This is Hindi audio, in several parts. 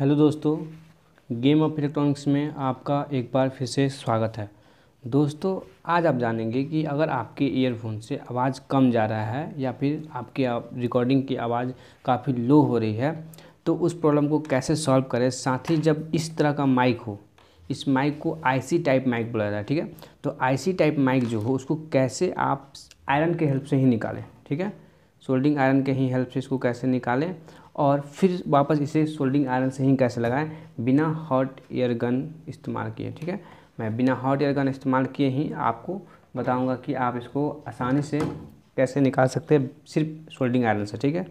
हेलो दोस्तों गेम ऑफ इलेक्ट्रॉनिक्स में आपका एक बार फिर से स्वागत है दोस्तों आज आप जानेंगे कि अगर आपके ईयरफोन से आवाज़ कम जा रहा है या फिर आपके रिकॉर्डिंग की आवाज़ काफ़ी लो हो रही है तो उस प्रॉब्लम को कैसे सॉल्व करें साथ ही जब इस तरह का माइक हो इस माइक को आईसी टाइप माइक बोला जाता है ठीक है तो आई टाइप माइक जो हो उसको कैसे आप आयरन के हेल्प से ही निकालें ठीक है सोल्डिंग आयरन के ही हेल्प से इसको कैसे निकालें और फिर वापस इसे सोल्डिंग आयरन से ही कैसे लगाएं बिना हॉट एयर गन इस्तेमाल किए ठीक है मैं बिना हॉट एयर गन इस्तेमाल किए ही आपको बताऊंगा कि आप इसको आसानी से कैसे निकाल सकते हैं सिर्फ सोल्डिंग आयरन से ठीक है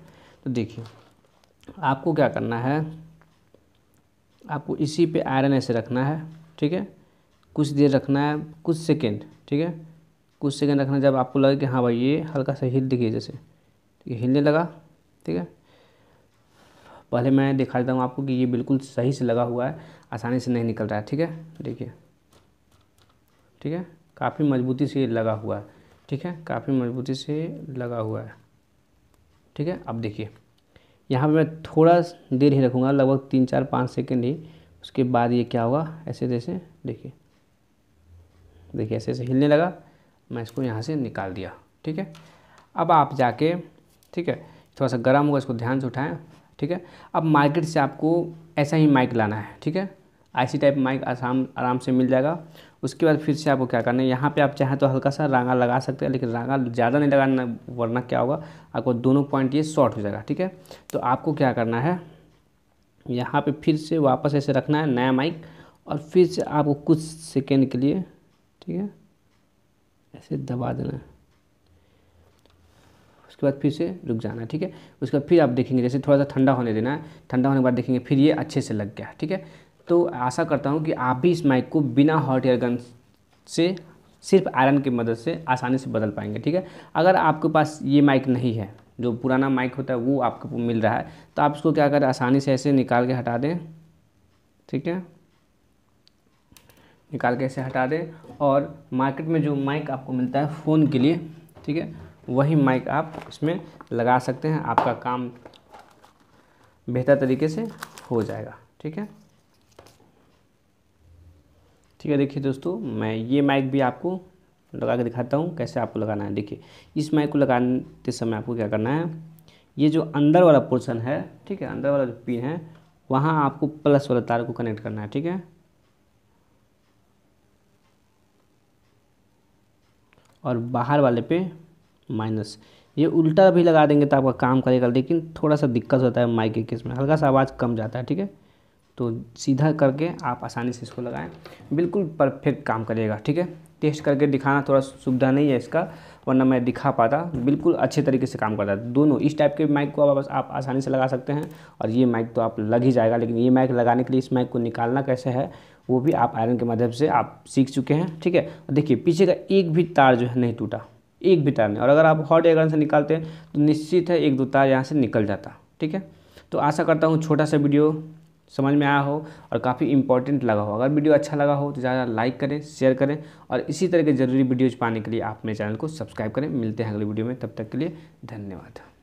तो देखिए आपको क्या करना है आपको इसी पे आयरन ऐसे रखना है ठीक है कुछ देर रखना है कुछ सेकेंड ठीक है कुछ सेकेंड रखना जब आपको लगे कि हाँ भाई ये हल्का सा हिल दिखिए जैसे ठीक है हिलने लगा ठीक है पहले मैं दिखा देता हूँ आपको कि ये बिल्कुल सही से लगा हुआ है आसानी से नहीं निकल रहा है ठीक है देखिए ठीक है काफ़ी मजबूती से लगा हुआ है ठीक है काफ़ी मजबूती से लगा हुआ है ठीक है अब देखिए यहाँ पे मैं थोड़ा देर ही रखूँगा लगभग तीन चार पाँच सेकेंड ही उसके बाद ये क्या होगा ऐसे जैसे देखिए देखिए ऐसे ऐसे हिलने लगा मैं इसको यहाँ से निकाल दिया ठीक है अब आप जाके ठीक है थोड़ा सा गर्म होगा इसको ध्यान से उठाएं ठीक है अब मार्केट से आपको ऐसा ही माइक लाना है ठीक है ऐसी टाइप माइक आसाम आराम से मिल जाएगा उसके बाद फिर से आपको क्या करना है यहाँ पे आप चाहें तो हल्का सा रंगा लगा सकते हैं लेकिन रंगा ज़्यादा नहीं लगाना वरना क्या होगा आपको दोनों पॉइंट ये शॉर्ट हो जाएगा ठीक है तो आपको क्या करना है यहाँ पे फिर से वापस ऐसे रखना है नया माइक और फिर से आपको कुछ सेकेंड के लिए ठीक है ऐसे दबा देना है उसके बाद फिर से रुक जाना ठीक है उसके बाद फिर आप देखेंगे जैसे थोड़ा सा ठंडा होने देना है ठंडा होने के बाद देखेंगे फिर ये अच्छे से लग गया ठीक है तो आशा करता हूँ कि आप भी इस माइक को बिना हॉट एयर गन से सिर्फ आयरन की मदद से आसानी से बदल पाएंगे ठीक है अगर आपके पास ये माइक नहीं है जो पुराना माइक होता है वो आपको मिल रहा है तो आप इसको क्या करें आसानी से ऐसे निकाल के हटा दें ठीक है निकाल के ऐसे हटा दें और मार्केट में जो माइक आपको मिलता है फ़ोन के लिए ठीक है वही माइक आप इसमें लगा सकते हैं आपका काम बेहतर तरीके से हो जाएगा ठीक है ठीक है देखिए दोस्तों मैं ये माइक भी आपको लगा के दिखाता हूँ कैसे आपको लगाना है देखिए इस माइक को लगाते समय आपको क्या करना है ये जो अंदर वाला पोर्शन है ठीक है अंदर वाला जो पिन है वहाँ आपको प्लस वाला तार को कनेक्ट करना है ठीक है और बाहर वाले पे माइनस ये उल्टा भी लगा देंगे तो आपका काम करेगा लेकिन थोड़ा सा दिक्कत होता है माइक के केस में हल्का सा आवाज़ कम जाता है ठीक है तो सीधा करके आप आसानी से इसको लगाएं बिल्कुल परफेक्ट काम करेगा ठीक है टेस्ट करके दिखाना थोड़ा सुविधा नहीं है इसका वरना मैं दिखा पाता बिल्कुल अच्छे तरीके से काम करता है दोनों इस टाइप के माइक को आप आप आसानी से लगा सकते हैं और ये माइक तो आप लग ही जाएगा लेकिन ये माइक लगाने के लिए इस माइक को निकालना कैसे है वो भी आप आयरन के माध्यम से आप सीख चुके हैं ठीक है देखिए पीछे का एक भी तार जो है नहीं टूटा एक भी तार नहीं और अगर आप हॉट गन से निकालते हैं तो निश्चित है एक दो तार यहाँ से निकल जाता ठीक है तो आशा करता हूँ छोटा सा वीडियो समझ में आया हो और काफ़ी इंपॉर्टेंट लगा हो अगर वीडियो अच्छा लगा हो तो ज़्यादा लाइक करें शेयर करें और इसी तरह के ज़रूरी वीडियोज़ पाने के लिए आप मेरे चैनल को सब्सक्राइब करें मिलते हैं अगले वीडियो में तब तक के लिए धन्यवाद